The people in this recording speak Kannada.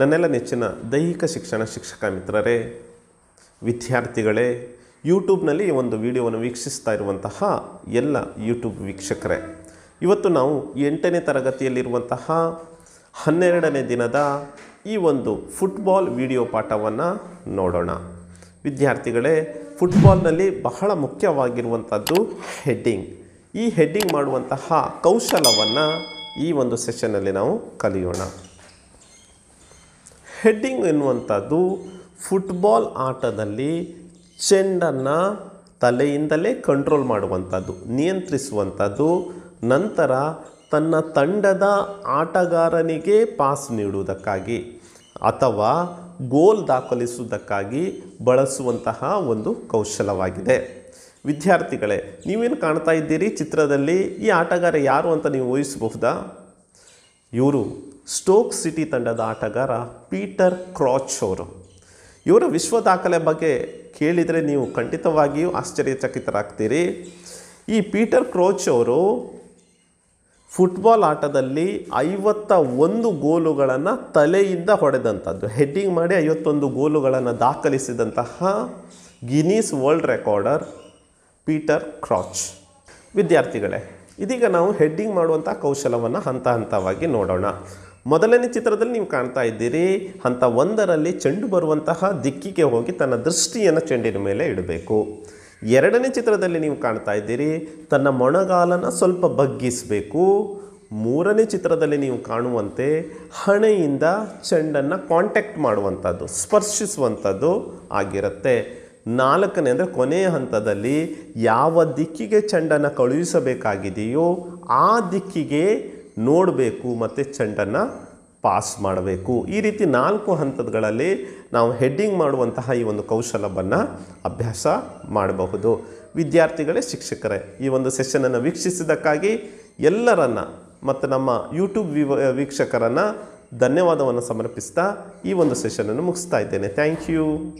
ನನ್ನೆಲ್ಲ ನೆಚ್ಚಿನ ದೈಹಿಕ ಶಿಕ್ಷಣ ಶಿಕ್ಷಕ ಮಿತ್ರರೇ ವಿದ್ಯಾರ್ಥಿಗಳೇ ಯೂಟ್ಯೂಬ್ನಲ್ಲಿ ಒಂದು ವಿಡಿಯೋವನ್ನು ವೀಕ್ಷಿಸ್ತಾ ಇರುವಂತಹ ಎಲ್ಲ ಯೂಟ್ಯೂಬ್ ವೀಕ್ಷಕರೇ ಇವತ್ತು ನಾವು ಎಂಟನೇ ತರಗತಿಯಲ್ಲಿರುವಂತಹ ಹನ್ನೆರಡನೇ ದಿನದ ಈ ಒಂದು ಫುಟ್ಬಾಲ್ ವಿಡಿಯೋ ಪಾಠವನ್ನು ನೋಡೋಣ ವಿದ್ಯಾರ್ಥಿಗಳೇ ಫುಟ್ಬಾಲ್ನಲ್ಲಿ ಬಹಳ ಮುಖ್ಯವಾಗಿರುವಂಥದ್ದು ಹೆಡ್ಡಿಂಗ್ ಈ ಹೆಡ್ಡಿಂಗ್ ಮಾಡುವಂತಹ ಕೌಶಲವನ್ನು ಈ ಒಂದು ಸೆಷನ್ನಲ್ಲಿ ನಾವು ಕಲಿಯೋಣ ಹೆಡ್ಡಿಂಗ್ ಎನ್ನುವಂಥದ್ದು ಫುಟ್ಬಾಲ್ ಆಟದಲ್ಲಿ ಚೆಂಡನ್ನು ತಲೆಯಿಂದಲೇ ಕಂಟ್ರೋಲ್ ಮಾಡುವಂಥದ್ದು ನಿಯಂತ್ರಿಸುವಂಥದ್ದು ನಂತರ ತನ್ನ ತಂಡದ ಆಟಗಾರನಿಗೆ ಪಾಸ್ ನೀಡುವುದಕ್ಕಾಗಿ ಅಥವಾ ಗೋಲ್ ದಾಖಲಿಸುವುದಕ್ಕಾಗಿ ಬಳಸುವಂತಹ ಒಂದು ಕೌಶಲವಾಗಿದೆ ವಿದ್ಯಾರ್ಥಿಗಳೇ ನೀವೇನು ಕಾಣ್ತಾ ಇದ್ದೀರಿ ಚಿತ್ರದಲ್ಲಿ ಈ ಆಟಗಾರ ಯಾರು ಅಂತ ನೀವು ಊಹಿಸಬಹುದಾ ಇವರು ಸ್ಟೋಕ್ ಸಿಟಿ ತಂಡದ ಆಟಗಾರ ಪೀಟರ್ ಕ್ರಾಚ್ ಅವರು ಇವರ ವಿಶ್ವ ದಾಖಲೆ ಬಗ್ಗೆ ಕೇಳಿದರೆ ನೀವು ಖಂಡಿತವಾಗಿಯೂ ಆಶ್ಚರ್ಯಚಕಿತರಾಗ್ತೀರಿ ಈ ಪೀಟರ್ ಕ್ರೋಚ್ ಅವರು ಫುಟ್ಬಾಲ್ ಆಟದಲ್ಲಿ ಐವತ್ತ ಒಂದು ಗೋಲುಗಳನ್ನು ತಲೆಯಿಂದ ಹೊಡೆದಂಥದ್ದು ಹೆಡ್ಡಿಂಗ್ ಮಾಡಿ ಐವತ್ತೊಂದು ಗೋಲುಗಳನ್ನು ದಾಖಲಿಸಿದಂತಹ Guinness world recorder Peter Crouch ವಿದ್ಯಾರ್ಥಿಗಳೇ ಇದೀಗ ನಾವು ಹೆಡ್ಡಿಂಗ್ ಮಾಡುವಂಥ ಕೌಶಲವನ್ನು ಹಂತ ಹಂತವಾಗಿ ನೋಡೋಣ ಮೊದಲನೇ ಚಿತ್ರದಲ್ಲಿ ನೀವು ಕಾಣ್ತಾ ಇದ್ದೀರಿ ಹಂತ ಒಂದರಲ್ಲಿ ಚೆಂಡು ಬರುವಂತಹ ದಿಕ್ಕಿಗೆ ಹೋಗಿ ತನ್ನ ದೃಷ್ಟಿಯನ್ನು ಚೆಂಡಿನ ಮೇಲೆ ಇಡಬೇಕು ಎರಡನೇ ಚಿತ್ರದಲ್ಲಿ ನೀವು ಕಾಣ್ತಾ ಇದ್ದೀರಿ ತನ್ನ ಮೊಣಗಾಲನ್ನು ಸ್ವಲ್ಪ ಬಗ್ಗಿಸಬೇಕು ಮೂರನೇ ಚಿತ್ರದಲ್ಲಿ ನೀವು ಕಾಣುವಂತೆ ಹಣೆಯಿಂದ ಚೆಂಡನ್ನು ಕಾಂಟ್ಯಾಕ್ಟ್ ಮಾಡುವಂಥದ್ದು ಸ್ಪರ್ಶಿಸುವಂಥದ್ದು ಆಗಿರುತ್ತೆ ನಾಲ್ಕನೇ ಅಂದರೆ ಕೊನೆಯ ಹಂತದಲ್ಲಿ ಯಾವ ದಿಕ್ಕಿಗೆ ಚೆಂಡನ್ನು ಕಳುಹಿಸಬೇಕಾಗಿದೆಯೋ ಆ ದಿಕ್ಕಿಗೆ ನೋಡಬೇಕು ಮತ್ತು ಚೆಂಡನ್ನು ಪಾಸ್ ಮಾಡಬೇಕು ಈ ರೀತಿ ನಾಲ್ಕು ಹಂತದಗಳಲ್ಲಿ ನಾವು ಹೆಡ್ಡಿಂಗ್ ಮಾಡುವಂತಹ ಈ ಒಂದು ಕೌಶಲವನ್ನು ಅಭ್ಯಾಸ ಮಾಡಬಹುದು ವಿದ್ಯಾರ್ಥಿಗಳೇ ಶಿಕ್ಷಕರೇ ಈ ಒಂದು ಸೆಷನನ್ನು ವೀಕ್ಷಿಸಿದ್ದಕ್ಕಾಗಿ ಎಲ್ಲರನ್ನು ಮತ್ತು ನಮ್ಮ ಯೂಟ್ಯೂಬ್ ವಿವ ವೀಕ್ಷಕರನ್ನು ಧನ್ಯವಾದವನ್ನು ಸಮರ್ಪಿಸ್ತಾ ಈ ಒಂದು ಸೆಷನನ್ನು ಮುಗಿಸ್ತಾ ಇದ್ದೇನೆ ಥ್ಯಾಂಕ್ ಯು